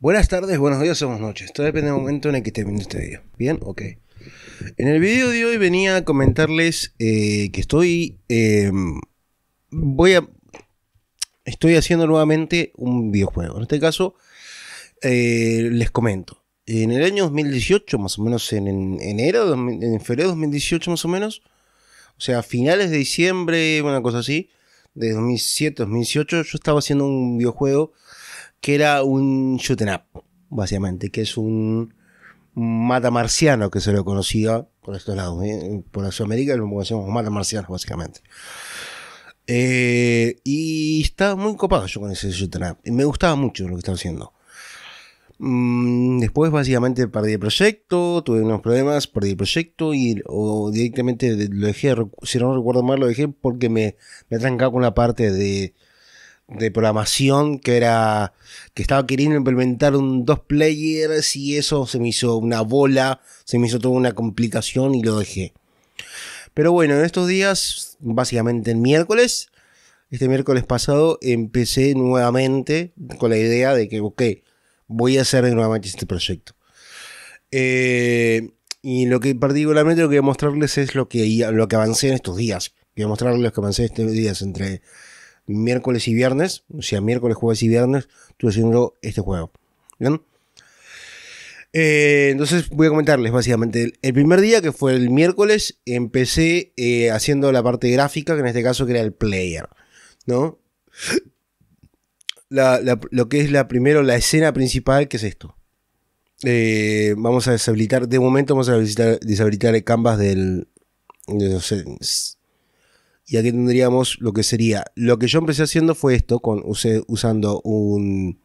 Buenas tardes, buenos días o buenas noches. Todo depende del momento en el que termine este video. ¿Bien? Ok. En el video de hoy venía a comentarles eh, que estoy. Eh, voy a. Estoy haciendo nuevamente un videojuego. En este caso, eh, les comento. En el año 2018, más o menos en, enero, en febrero de 2018, más o menos. O sea, finales de diciembre, una cosa así. De 2007, 2018, yo estaba haciendo un videojuego que era un shoot up, básicamente, que es un mata marciano que se lo conocía por estos lados, por ¿eh? por Sudamérica lo conocemos mata marciano, básicamente. Eh, y estaba muy copado yo con ese shoot me gustaba mucho lo que estaba haciendo. Mm, después básicamente perdí el proyecto, tuve unos problemas, perdí el proyecto y o directamente lo dejé, si no recuerdo mal, lo dejé porque me, me trancaba con la parte de de programación que era que estaba queriendo implementar un dos players y eso se me hizo una bola, se me hizo toda una complicación y lo dejé. Pero bueno, en estos días, básicamente el miércoles, este miércoles pasado empecé nuevamente con la idea de que, ok, voy a hacer nuevamente este proyecto. Eh, y lo que particularmente lo que voy a mostrarles es lo que, lo que avancé en estos días. Voy a mostrarles lo que avancé en estos días entre miércoles y viernes, o sea, miércoles, jueves y viernes, estuve haciendo este juego. Eh, entonces voy a comentarles básicamente. El primer día, que fue el miércoles, empecé eh, haciendo la parte gráfica, que en este caso era el player, ¿no? lo que es la primero, la escena principal, que es esto. Eh, vamos a deshabilitar, de momento vamos a deshabilitar, el canvas del, y aquí tendríamos lo que sería. Lo que yo empecé haciendo fue esto, con, usando un,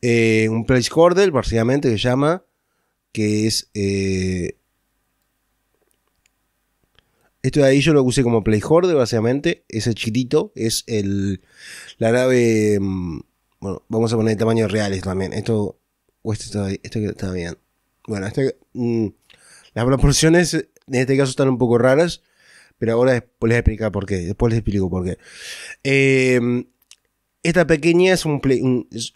eh, un placeholder, básicamente, que se llama, que es... Eh, esto de ahí yo lo usé como placeholder, básicamente. Ese chiquitito es el, la nave. Mm, bueno, vamos a poner tamaños reales también. Esto, o este está, esto está bien. Bueno, este, mm, las proporciones en este caso están un poco raras. Pero ahora después les explico por qué. Después les explico por qué. Em, esta pequeña es un, play,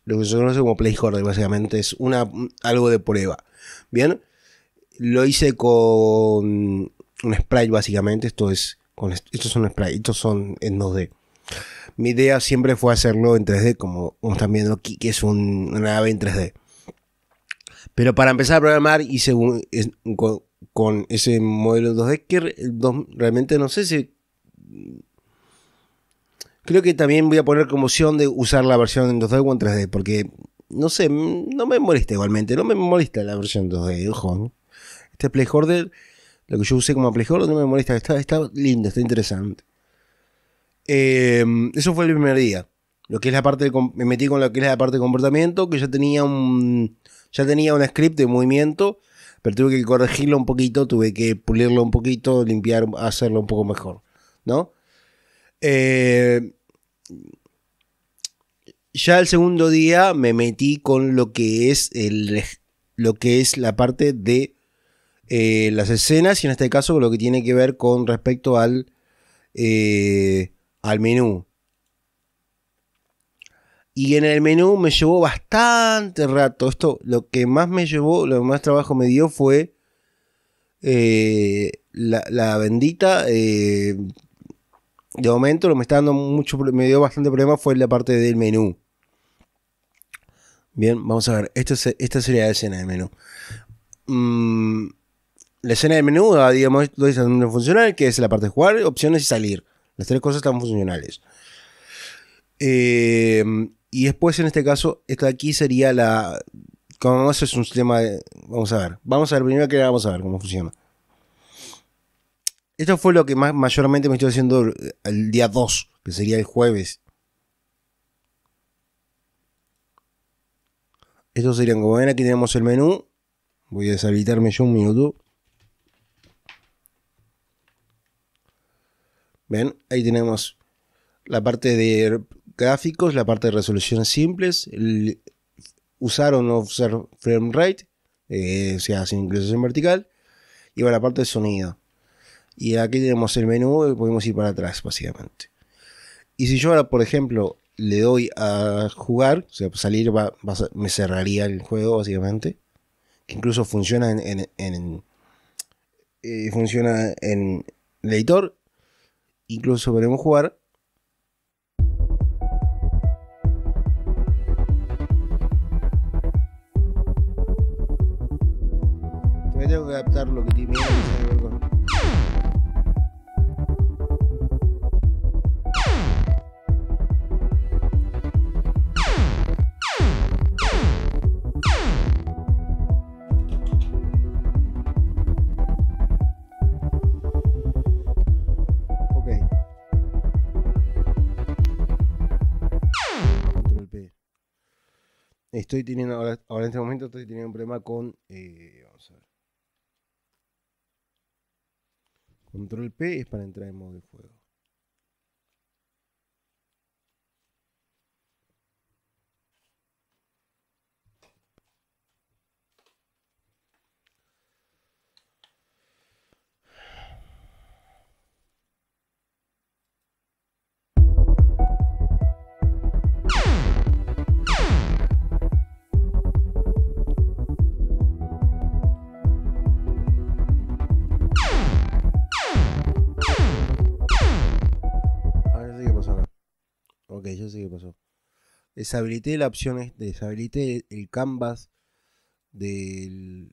lo que se conoce como placeholder, básicamente. Es una, algo de prueba. Bien. Lo hice con un sprite, básicamente. Esto es. Con, estos son sprite. estos son en 2D. Mi idea siempre fue hacerlo en 3D, como, como están viendo aquí, que es una nave en 3D. Pero para empezar a programar y según con, ese modelo 2D que realmente no sé si... Creo que también voy a poner como opción de usar la versión en 2D o 3D, porque no sé, no me molesta igualmente, no me molesta la versión 2D, ojo. Este PlayHorder, lo que yo usé como PlayHorder, no me molesta, está, está lindo, está interesante. Em, eso fue el primer día. Lo que es la parte me metí con lo que es la parte de comportamiento, que ya tenía un, ya tenía un script de movimiento, pero tuve que corregirlo un poquito, tuve que pulirlo un poquito, limpiar, hacerlo un poco mejor, ¿no? Eh, ya el segundo día me metí con lo que es, el, lo que es la parte de eh, las escenas y en este caso con lo que tiene que ver con respecto al, eh, al menú. Y en el menú me llevó bastante rato. Esto lo que más me llevó, lo que más trabajo me dio fue eh, la, la, bendita. Eh, de momento lo me está dando mucho, me dio bastante problema fue la parte del menú. Bien, vamos a ver. Esta, esta sería la escena del menú. Mm, la escena del menú, ah, digamos, lo dice funcional, que es la parte de jugar, opciones y salir. Las tres cosas están funcionales. Eh, y después, en este caso, esta de aquí sería la. Como eso es un sistema de. Vamos a ver. Vamos a ver primero que vamos a ver cómo funciona. Esto fue lo que más mayormente me estoy haciendo el día 2, que sería el jueves. Estos serían como ven, aquí tenemos el menú. Voy a deshabilitarme yo un minuto. Ven, ahí tenemos la parte de gráficos, la parte de resolución simples, o no usar frame rate, eh, o sea, sin inclusión vertical, y va la parte de sonido. Y aquí tenemos el menú y podemos ir para atrás, básicamente. Y si yo ahora, por ejemplo, le doy a jugar, o sea, salir, me cerraría el juego, básicamente. Que incluso funciona en. Eh, funciona en editor. Incluso podemos jugar. Me tengo que adaptar lo que tiene. estoy teniendo, ahora, ahora, en este momento estoy teniendo un problema con eh, Control P es para entrar en modo de juego. sé qué pasó. Deshabilité la opción, deshabilité el canvas del,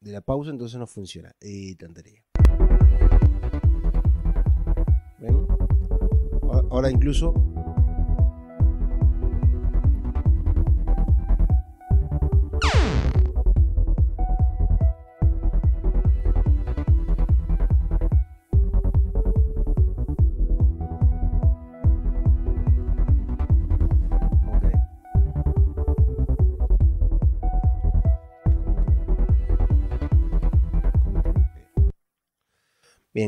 de la pausa, entonces no funciona. Y eh, tantería. ¿Ven? Ahora incluso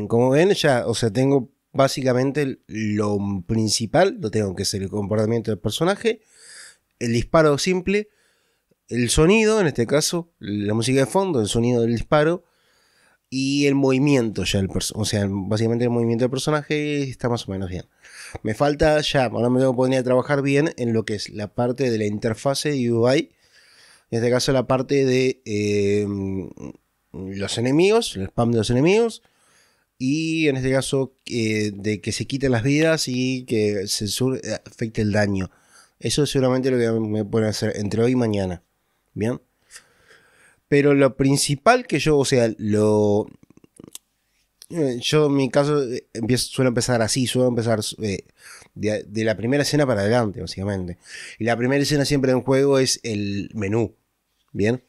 como ven, ya, o sea, tengo básicamente lo principal, lo tengo que ser el comportamiento del personaje, el disparo simple, el sonido, en este caso, la música de fondo, el sonido del disparo y el movimiento ya el o sea, básicamente el movimiento del personaje está más o menos bien. Me falta ya, ahora me tengo que trabajar bien en lo que es la parte de la interfase de UI, en este caso la parte de eh, los enemigos, el spam de los enemigos y en este caso de que se quiten las vidas y que se eh, afecte el daño. Eso es seguramente lo que me pueden hacer entre hoy y mañana. Bien. Pero lo principal que yo, o sea, lo. Eh, yo en mi caso eh, suelo empezar así, suelo empezar de, la primera escena para adelante, básicamente. Y la primera escena siempre de un juego es el menú. Bien.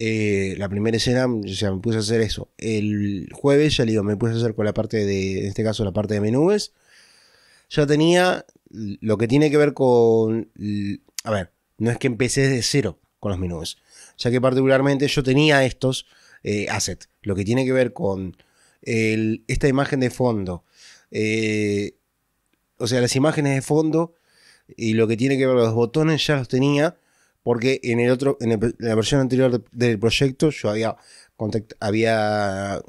Eh, la primera escena, o sea, me puse a hacer eso. El jueves, ya le digo, me puse a hacer con la parte de, en este caso, la parte de menúes. Ya tenía lo que tiene que ver con... A ver, no es que empecé de cero con los menúes, ya que particularmente yo tenía estos eh, assets, lo que tiene que ver con esta imagen de fondo, eh, o sea, las imágenes de fondo y lo que tiene que ver con los botones ya los tenía porque en, el otro, en, la versión anterior del proyecto yo había, había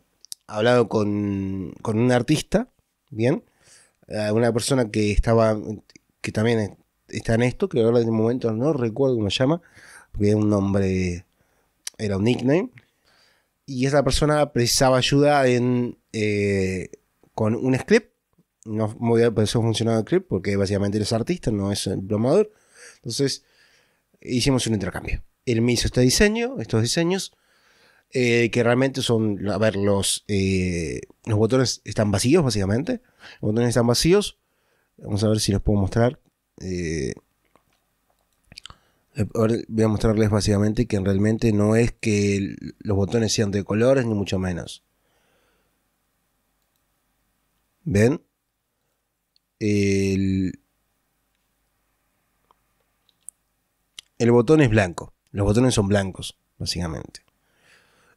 hablado con, con un artista, ¿bien? Eh, una persona que estaba, que también está en esto, que ahora en el momento no recuerdo cómo se llama, porque era un nombre, era un nickname. Y esa persona precisaba ayuda en, eh, con un script. No muy bien, eso funcionaba el script, porque básicamente eres artista, no es el programador. Entonces, hicimos un intercambio. Él me hizo este diseño, estos diseños, eh, que realmente son, a ver, los, eh, los botones están vacíos, básicamente. Los botones están vacíos. Vamos a ver si los puedo mostrar. Eh, voy a mostrarles básicamente que realmente no es que los botones sean de colores, ni mucho menos. ¿Ven? El, el botón es blanco. Los botones son blancos, básicamente.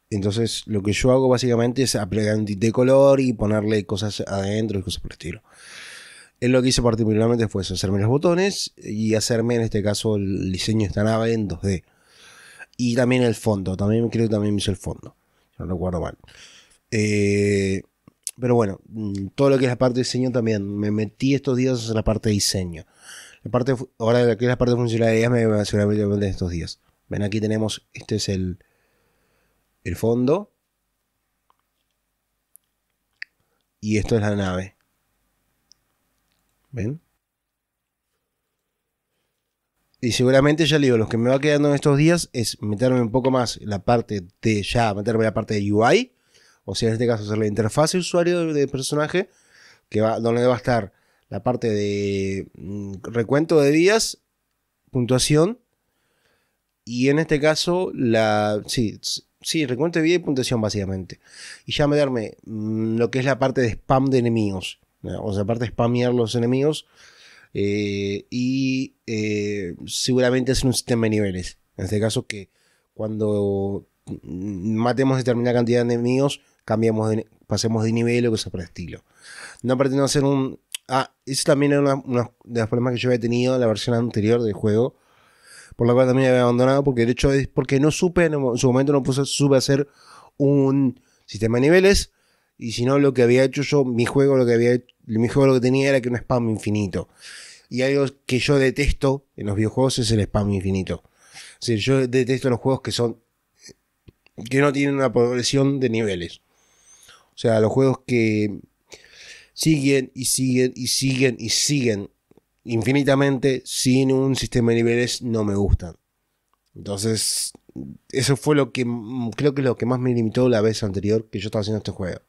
Entonces, lo que yo hago básicamente es aplicar de color y ponerle cosas adentro y cosas por el estilo. Él lo que hice particularmente fue hacerme los botones y hacerme en este caso el diseño de esta nave en 2D. Y también el fondo, también creo que también me hizo el fondo, no recuerdo mal. Eh, pero bueno, mm, todo lo que es la parte de diseño también, me metí estos días en la parte de diseño parte, ahora que es la parte de funcionalidad me seguramente en estos días. Ven, aquí tenemos, este es el, el fondo. Y esto es la nave. ¿Ven? Y seguramente ya le digo, lo que me va quedando en estos días es meterme un poco más la parte de ya, meterme la parte de UI. O sea, en este caso, hacer la interfaz de usuario de personaje, que va, donde va a estar la parte de mm, recuento de días, puntuación, y en este caso, la, sí, sí, recuento de días y puntuación básicamente. Y ya me darme mm, lo que es la parte de spam de enemigos, o sea, parte de spamear los enemigos, eh, y eh, seguramente hacer un sistema de niveles. En este caso que cuando mm, matemos determinada cantidad de enemigos, cambiamos de, pasemos de nivel o cosas por el estilo. No pretendo hacer un Ah, eso también era uno de los problemas que yo había tenido en la versión anterior del juego, por la cual también había abandonado, porque de hecho es porque no supe, en su momento no puse, supe hacer un sistema de niveles, y si no, lo que había hecho yo, mi juego, lo que había mi juego lo que tenía era que un spam infinito. Y algo que yo detesto en los videojuegos es el spam infinito. O sea, yo detesto los juegos que son. que no tienen una progresión de niveles. O sea, los juegos que siguen y siguen y siguen y siguen infinitamente sin un sistema de niveles no me gustan. Entonces, eso fue lo que creo que es lo que más me limitó la vez anterior que yo estaba haciendo este juego.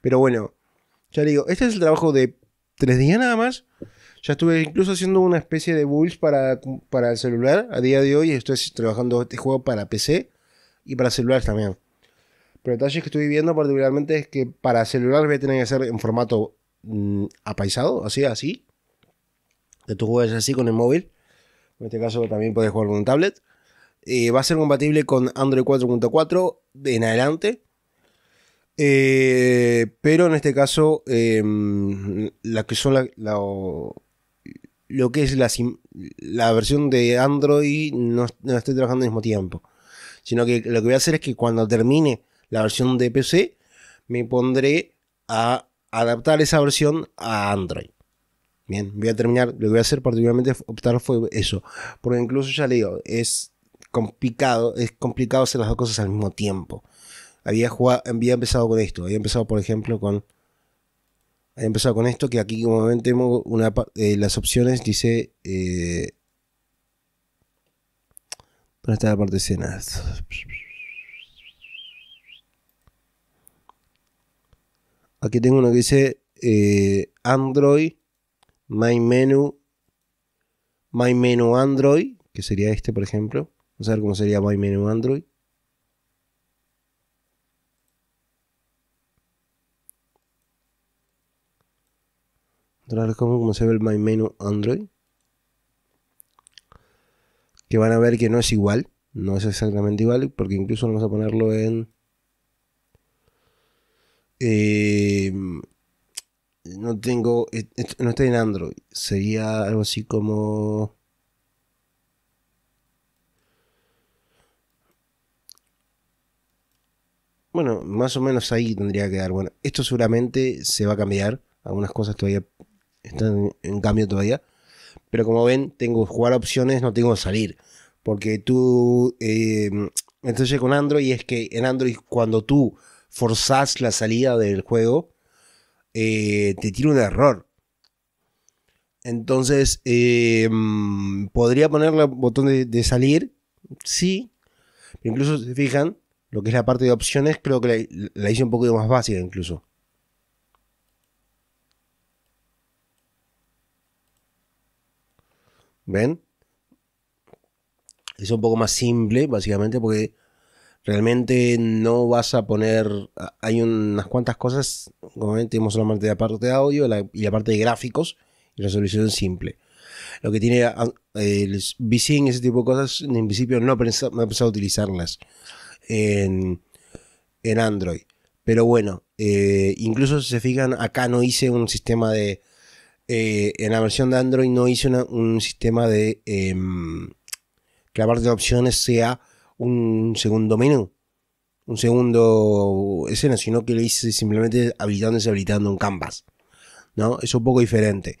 Pero bueno, ya digo, este es el trabajo de tres días nada más. Ya estuve incluso haciendo una especie de builds para, para el celular. A día de hoy estoy trabajando este juego para PC y para celulares también. Pero el detalle que estoy viendo particularmente es que para celular voy a tener que hacer en formato mm, apaisado, así, así. Que tú juegues así con el móvil. En este caso también puedes jugar con un tablet. Eh, va a ser compatible con Android 4.4 en adelante. Eh, pero en este caso, em, que son lo que es la, la versión de Android no, no estoy trabajando al mismo tiempo. Sino que lo que voy a hacer es que cuando termine la versión de PC, me pondré a adaptar esa versión a Android. Bien, voy a terminar, lo que voy a hacer particularmente optar fue eso, porque incluso ya le digo, es complicado, es complicado hacer las dos cosas al mismo tiempo. Había, jugado, había empezado con esto, había empezado por ejemplo con... Había empezado con esto, que aquí como ven tengo una, eh, las opciones, dice... Eh, ¿Dónde está la parte de escenas? Aquí tengo uno que dice eh, Android, My Menu, My Menu Android, que sería este, por ejemplo. Vamos a ver cómo sería My Menu Android. Vamos a cómo se ve el My Menu Android. Que van a ver que no es igual. No es exactamente igual, porque incluso vamos a ponerlo en... Eh, no tengo, eh, no estoy en Android. Sería algo así como... Bueno, más o menos ahí tendría que dar. Bueno, esto seguramente se va a cambiar. Algunas cosas todavía están en cambio todavía. Pero como ven, tengo jugar opciones, no tengo salir. Porque tú... Eh, em, entonces con Android es que en Android cuando tú forzás la salida del juego, eh, te tira un error. Entonces, em, ¿podría ponerle botón de, salir? Sí. Pero incluso, si fijan, lo que es la parte de opciones, creo que la, hice un poquito más básica incluso. ¿Ven? Es un poco más simple, básicamente, porque realmente no vas a poner. Hay unas cuantas cosas. ven, tenemos solamente la parte de audio y la parte de gráficos y resolución simple. Lo que tiene ah, el VSync y ese tipo de cosas, en principio no he pensado, utilizarlas en, en, Android. Pero bueno, eh, incluso si se fijan, acá no hice un sistema de. Eh, en la versión de Android no hice un sistema de em, que la parte de opciones sea un segundo menú, un segundo escena, sino que le hice simplemente habilitando y deshabilitando un canvas. ¿No? Es un poco diferente.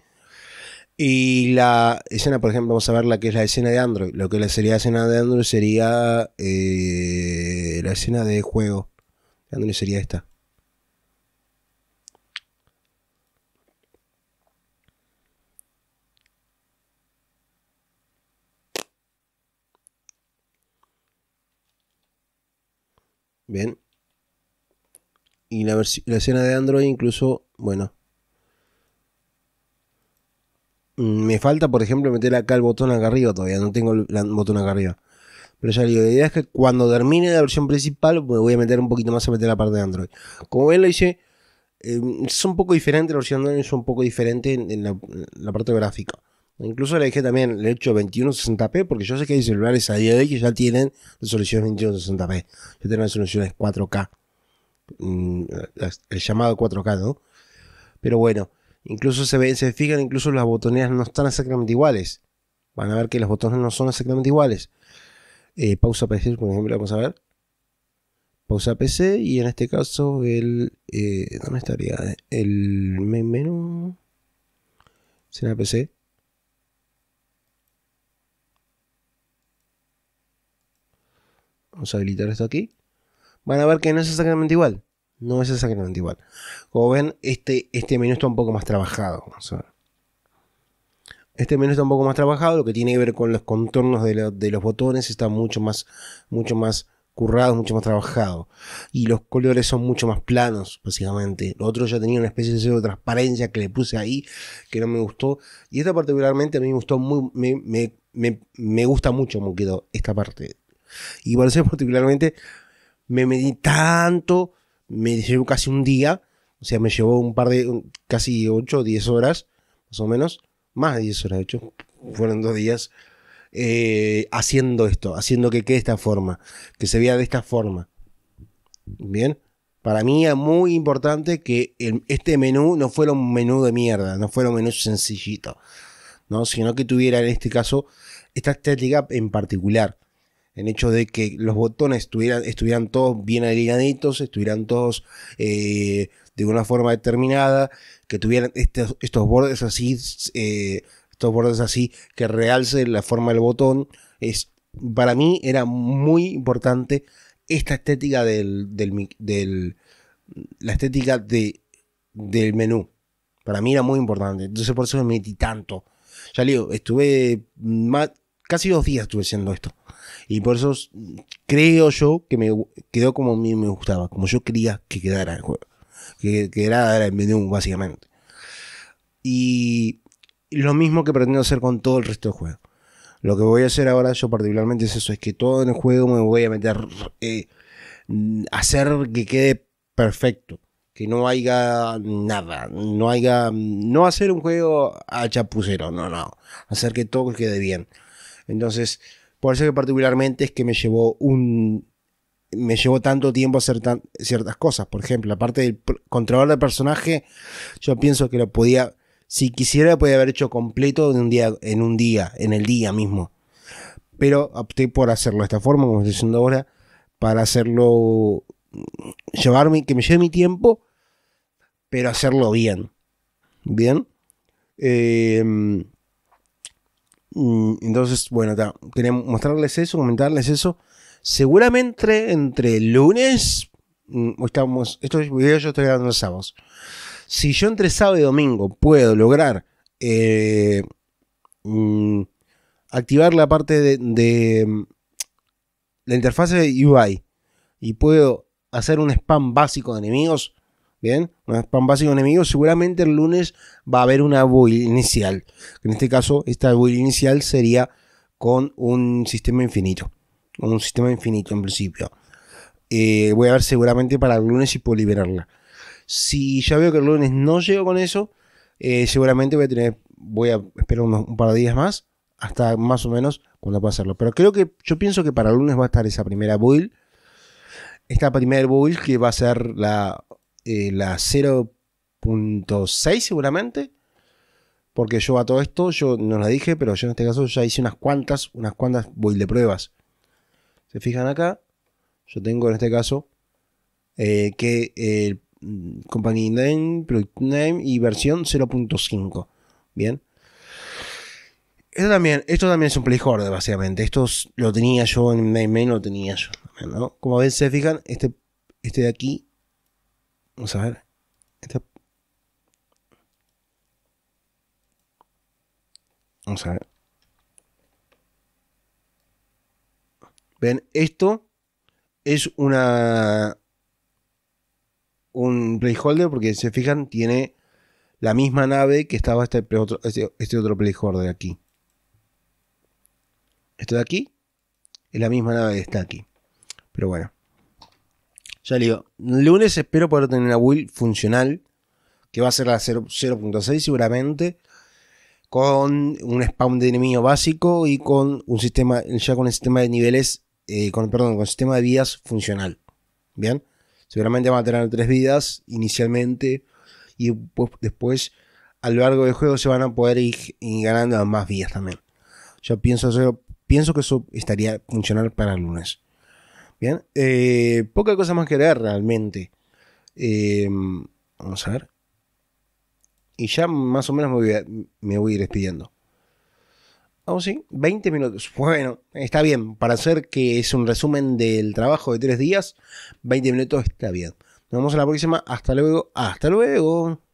Y la escena, por ejemplo, vamos a ver la que es la escena de Android. Lo que sería la escena de Android sería eh, la escena de juego. Android sería esta. Bien. Y la, escena de Android incluso, bueno. Mm, me falta, por ejemplo, meter acá el botón acá arriba todavía. No tengo el, botón acá arriba. Pero ya digo, la idea es que cuando termine la versión principal, me voy a meter un poquito más a meter la parte de Android. Como ven, lo hice. Eh, es un poco diferente, la versión Android es un poco diferente en la parte gráfica. Incluso le dije también, le he hecho 2160p, porque yo sé que hay celulares a día de hoy que ya tienen resoluciones 2160p. Ya tienen resoluciones 4K. Mm, el llamado 4K, ¿no? Pero bueno, incluso se, ve, se fijan, incluso las botoneras no están exactamente iguales. Van a ver que los botones no son exactamente iguales. Eh, pausa PC, por ejemplo, vamos a ver. Pausa PC y en este caso el... Eh, ¿Dónde estaría? El menú. Será PC. Vamos a habilitar esto aquí. Van a ver que no es exactamente igual. No es exactamente igual. Como ven, este, este menú está un poco más trabajado. Este menú está un poco más trabajado, lo que tiene que ver con los contornos de, los botones está mucho más, mucho más currado, mucho más trabajado. Y los colores son mucho más planos, básicamente. Lo otro ya tenía una especie de transparencia que le puse ahí, que no me gustó. Y esta particularmente a mí me gustó muy, me, gusta mucho cómo quedó esta parte y por eso particularmente me medí tanto, me llevó casi un día, o sea, me llevó un par de, casi 8 o 10 horas, más o menos, más de 10 horas, de hecho, fueron dos días, eh, haciendo esto, haciendo que quede esta forma, que se vea de esta forma. Bien, para mí es muy importante que este menú no fuera un menú de mierda, no fuera un menú sencillito, ¿no? sino que tuviera en este caso esta estética en particular el hecho de que los botones estuvieran, todos bien alineaditos, estuvieran todos eh, de una forma determinada, que tuvieran estos, bordes así, eh, estos bordes así que realcen la forma del botón. Es, para mí era muy importante esta estética del, del, la estética de, del menú. Para mí era muy importante, entonces por eso me metí tanto. Ya digo, estuve más, casi dos días estuve haciendo esto. Y por eso creo yo que me quedó como a mí me gustaba, como yo quería que quedara el juego. Que quedara el menú, básicamente. Y lo mismo que pretendo hacer con todo el resto del juego. Lo que voy a hacer ahora, yo particularmente, es eso: es que todo en el juego me voy a meter. Eh, hacer que quede perfecto. Que no haya nada. No haya. No hacer un juego a chapucero, no, no. Hacer que todo quede bien entonces, por eso que particularmente es que me llevó un me llevó tanto tiempo hacer ciertas cosas. Por ejemplo, la parte del controlador de personaje, yo pienso que lo podía, si quisiera, podía haber hecho completo en un día, en el día mismo. Pero opté por hacerlo de esta forma, como estoy diciendo ahora, para hacerlo, mm, llevarme, que me lleve mi tiempo, pero hacerlo bien. Bien. Em, Mm, entonces, bueno, quería mostrarles eso, comentarles eso. Seguramente entre lunes, mm, estamos, estos videos yo estoy grabando sábados. Si yo entre sábado y domingo puedo lograr eh, mm, activar la parte de, de la interfaz de UI y puedo hacer un spam básico de enemigos, Bien, Un spam básico enemigo. Seguramente el lunes va a haber una build inicial. En este caso, esta build inicial sería con un sistema infinito. Con Un sistema infinito en principio. Eh, voy a ver seguramente para el lunes si puedo liberarla. Si ya veo que el lunes no llego con eso, eh, seguramente voy a tener. Voy a esperar unos, un par de días más. Hasta más o menos cuando pueda hacerlo. Pero creo que yo pienso que para el lunes va a estar esa primera build. Esta primera build que va a ser la eh, la 0.6 seguramente. Porque yo a todo esto, yo no la dije, pero yo en este caso ya hice unas cuantas, unas cuantas build de pruebas. Se fijan acá, yo tengo en este caso eh, que el eh, company name, product name y versión 0.5. Bien. Esto también, esto también es un playholder, básicamente. Esto lo tenía yo en main, main lo tenía yo. Como ven, se fijan, este, este de aquí Vamos a ver. Este Vamos a ver. Ven, esto es una un playholder porque se fijan tiene la misma nave que estaba este otro, este, este otro aquí. Esto de aquí es la misma nave que está aquí. Pero bueno. Ya le lunes espero poder tener la build funcional, que va a ser la 0.6 seguramente, con un spawn de enemigo básico y con un sistema, ya con el sistema de niveles, eh, con, perdón, con sistema de vidas funcional. Bien, seguramente van a tener tres vidas inicialmente y pues, después a lo largo del juego se van a poder ir, ganando más vidas también. Yo pienso, yo pienso que eso estaría funcional para el lunes. Bien, eh, poca cosa más que leer realmente. Em, vamos a ver. Y ya más o menos me voy a, me voy ir despidiendo. sí, 20 minutos. Bueno, está bien. Para hacer que es un resumen del trabajo de tres días, 20 minutos está bien. Nos vemos en la próxima. Hasta luego. Hasta luego.